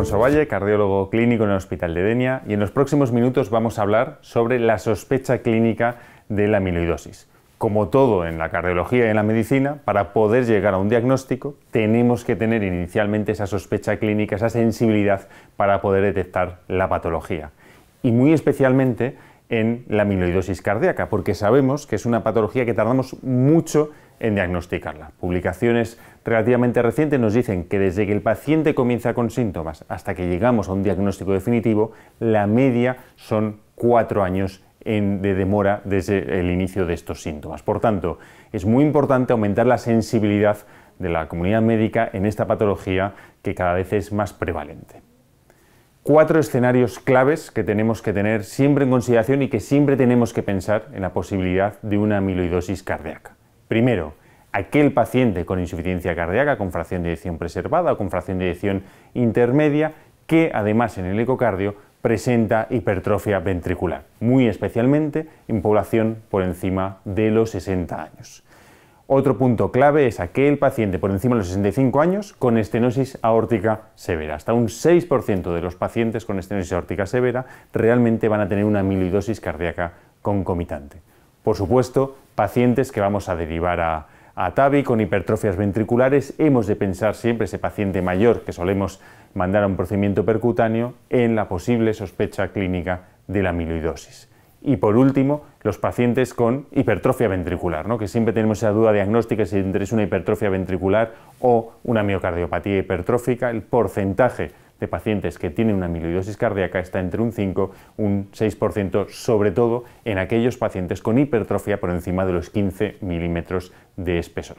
Alfonso Valle, cardiólogo clínico en el Hospital de Denia, y en los próximos minutos vamos a hablar sobre la sospecha clínica de la amiloidosis. Como todo en la cardiología y en la medicina, para poder llegar a un diagnóstico tenemos que tener inicialmente esa sospecha clínica, esa sensibilidad para poder detectar la patología. Y muy especialmente en la amiloidosis cardíaca, porque sabemos que es una patología que tardamos mucho en diagnosticarla. Publicaciones relativamente recientes nos dicen que desde que el paciente comienza con síntomas hasta que llegamos a un diagnóstico definitivo, la media son cuatro años de demora desde el inicio de estos síntomas. Por tanto, es muy importante aumentar la sensibilidad de la comunidad médica en esta patología que cada vez es más prevalente cuatro escenarios claves que tenemos que tener siempre en consideración y que siempre tenemos que pensar en la posibilidad de una amiloidosis cardíaca. Primero, aquel paciente con insuficiencia cardíaca, con fracción de edición preservada o con fracción de edición intermedia, que además en el ecocardio presenta hipertrofia ventricular, muy especialmente en población por encima de los 60 años. Otro punto clave es aquel paciente por encima de los 65 años con estenosis aórtica severa. Hasta un 6% de los pacientes con estenosis aórtica severa realmente van a tener una amiloidosis cardíaca concomitante. Por supuesto, pacientes que vamos a derivar a, a TAVI con hipertrofias ventriculares, hemos de pensar siempre ese paciente mayor que solemos mandar a un procedimiento percutáneo en la posible sospecha clínica de la amiloidosis. Y por último, los pacientes con hipertrofia ventricular, ¿no? que siempre tenemos esa duda diagnóstica si es una hipertrofia ventricular o una miocardiopatía hipertrófica, el porcentaje de pacientes que tienen una amiloidosis cardíaca está entre un 5 y un 6%, sobre todo en aquellos pacientes con hipertrofia por encima de los 15 milímetros de espesor.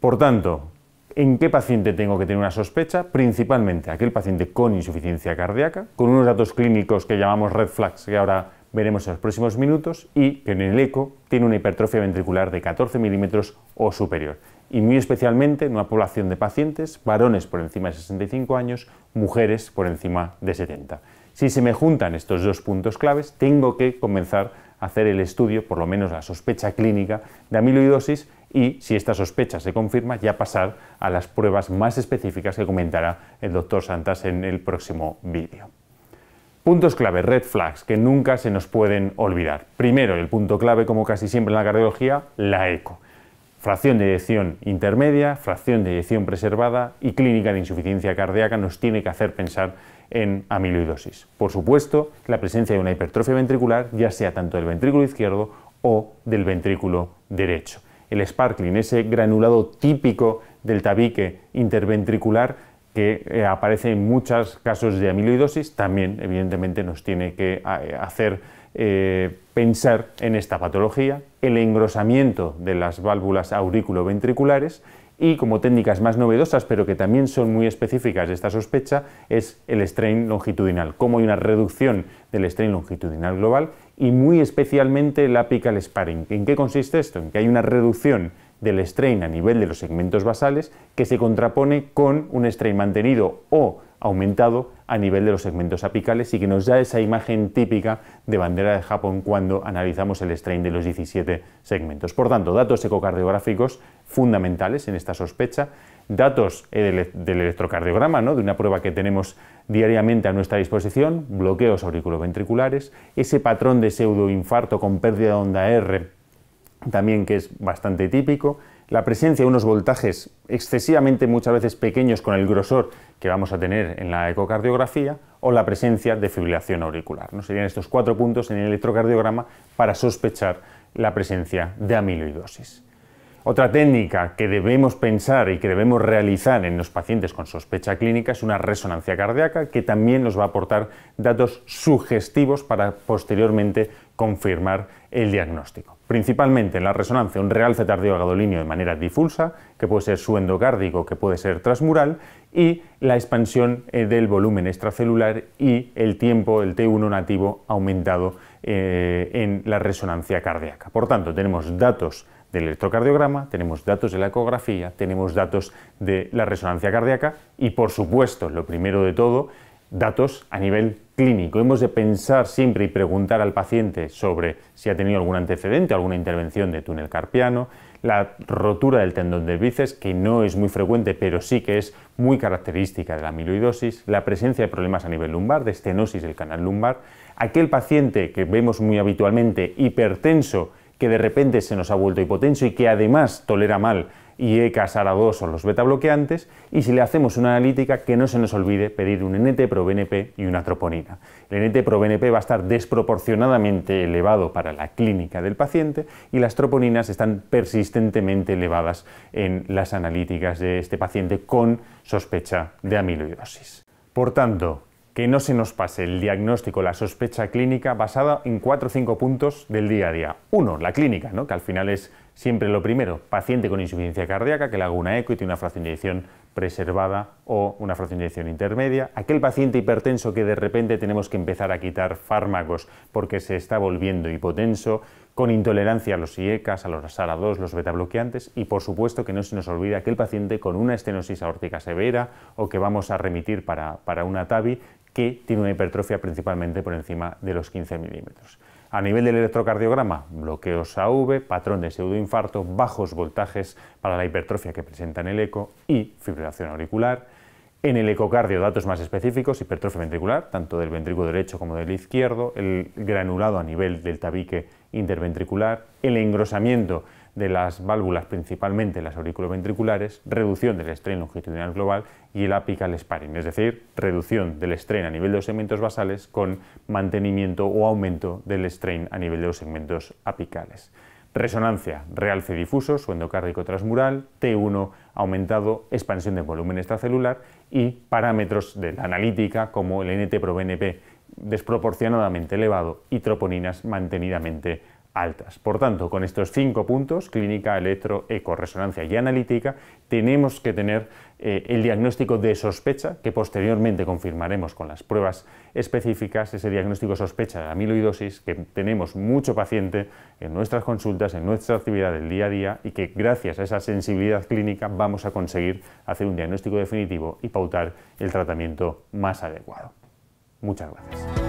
Por tanto, ¿En qué paciente tengo que tener una sospecha? Principalmente aquel paciente con insuficiencia cardíaca, con unos datos clínicos que llamamos red flags, que ahora veremos en los próximos minutos, y que en el eco tiene una hipertrofia ventricular de 14 milímetros o superior y muy especialmente en una población de pacientes, varones por encima de 65 años, mujeres por encima de 70. Si se me juntan estos dos puntos claves, tengo que comenzar a hacer el estudio, por lo menos la sospecha clínica de amiloidosis y, si esta sospecha se confirma, ya pasar a las pruebas más específicas que comentará el doctor Santas en el próximo vídeo. Puntos clave, red flags, que nunca se nos pueden olvidar. Primero, el punto clave, como casi siempre en la cardiología, la eco fracción de eyección intermedia, fracción de eyección preservada y clínica de insuficiencia cardíaca nos tiene que hacer pensar en amiloidosis. Por supuesto, la presencia de una hipertrofia ventricular, ya sea tanto del ventrículo izquierdo o del ventrículo derecho. El sparkling, ese granulado típico del tabique interventricular que eh, aparece en muchos casos de amiloidosis, también evidentemente nos tiene que eh, hacer eh, pensar en esta patología, el engrosamiento de las válvulas auriculoventriculares y como técnicas más novedosas, pero que también son muy específicas de esta sospecha, es el strain longitudinal, cómo hay una reducción del strain longitudinal global y muy especialmente el apical sparing. ¿En qué consiste esto? En que hay una reducción del strain a nivel de los segmentos basales que se contrapone con un strain mantenido o aumentado a nivel de los segmentos apicales y que nos da esa imagen típica de bandera de Japón cuando analizamos el strain de los 17 segmentos. Por tanto, datos ecocardiográficos fundamentales en esta sospecha, datos del, electrocardiograma, ¿no? de una prueba que tenemos diariamente a nuestra disposición, bloqueos auriculoventriculares, ese patrón de pseudoinfarto con pérdida de onda R también que es bastante típico, la presencia de unos voltajes excesivamente muchas veces pequeños con el grosor que vamos a tener en la ecocardiografía o la presencia de fibrilación auricular. ¿no? Serían estos cuatro puntos en el electrocardiograma para sospechar la presencia de amiloidosis. Otra técnica que debemos pensar y que debemos realizar en los pacientes con sospecha clínica es una resonancia cardíaca que también nos va a aportar datos sugestivos para posteriormente confirmar el diagnóstico principalmente en la resonancia un realce tardío gadolinio de manera difusa, que puede ser suendocárdico, que puede ser transmural, y la expansión eh, del volumen extracelular y el tiempo, el T1 nativo, aumentado eh, en la resonancia cardíaca. Por tanto, tenemos datos del electrocardiograma, tenemos datos de la ecografía, tenemos datos de la resonancia cardíaca y, por supuesto, lo primero de todo, datos a nivel clínico. Hemos de pensar siempre y preguntar al paciente sobre si ha tenido algún antecedente, alguna intervención de túnel carpiano, la rotura del tendón del bíceps, que no es muy frecuente, pero sí que es muy característica de la amiloidosis, la presencia de problemas a nivel lumbar, de estenosis del canal lumbar, aquel paciente que vemos muy habitualmente hipertenso, que de repente se nos ha vuelto hipotenso y que además tolera mal y ECA-SARA2 son los beta bloqueantes, y si le hacemos una analítica, que no se nos olvide pedir un nt bnp y una troponina. El nt bnp va a estar desproporcionadamente elevado para la clínica del paciente y las troponinas están persistentemente elevadas en las analíticas de este paciente con sospecha de amiloidosis. Por tanto, que no se nos pase el diagnóstico, la sospecha clínica basada en cuatro o cinco puntos del día a día. Uno, la clínica, ¿no? que al final es Siempre lo primero, paciente con insuficiencia cardíaca que le haga una eco y tiene una fracción de inyección preservada o una fracción de inyección intermedia. Aquel paciente hipertenso que de repente tenemos que empezar a quitar fármacos porque se está volviendo hipotenso, con intolerancia a los IECAS, a los SARA2, los betabloqueantes y por supuesto que no se nos olvide aquel paciente con una estenosis aórtica severa o que vamos a remitir para, para una TAVI que tiene una hipertrofia principalmente por encima de los 15 milímetros. A nivel del electrocardiograma, bloqueos AV, patrón de pseudoinfarto, bajos voltajes para la hipertrofia que presenta en el eco y fibrilación auricular. En el ecocardio, datos más específicos, hipertrofia ventricular, tanto del ventrículo derecho como del izquierdo, el granulado a nivel del tabique interventricular, el engrosamiento de las válvulas, principalmente las auriculoventriculares, reducción del estrés longitudinal global y el apical sparring, es decir, reducción del estrés a nivel de los segmentos basales con mantenimiento o aumento del strain a nivel de los segmentos apicales. Resonancia, realce difuso, suendo endocárdico transmural, T1 aumentado, expansión de volumen extracelular y parámetros de la analítica como el NT-proBNP desproporcionadamente elevado y troponinas mantenidamente por tanto, con estos cinco puntos, clínica, electro, eco, resonancia y analítica, tenemos que tener eh, el diagnóstico de sospecha, que posteriormente confirmaremos con las pruebas específicas, ese diagnóstico sospecha de amiloidosis, que tenemos mucho paciente en nuestras consultas, en nuestra actividad del día a día y que gracias a esa sensibilidad clínica vamos a conseguir hacer un diagnóstico definitivo y pautar el tratamiento más adecuado. Muchas gracias.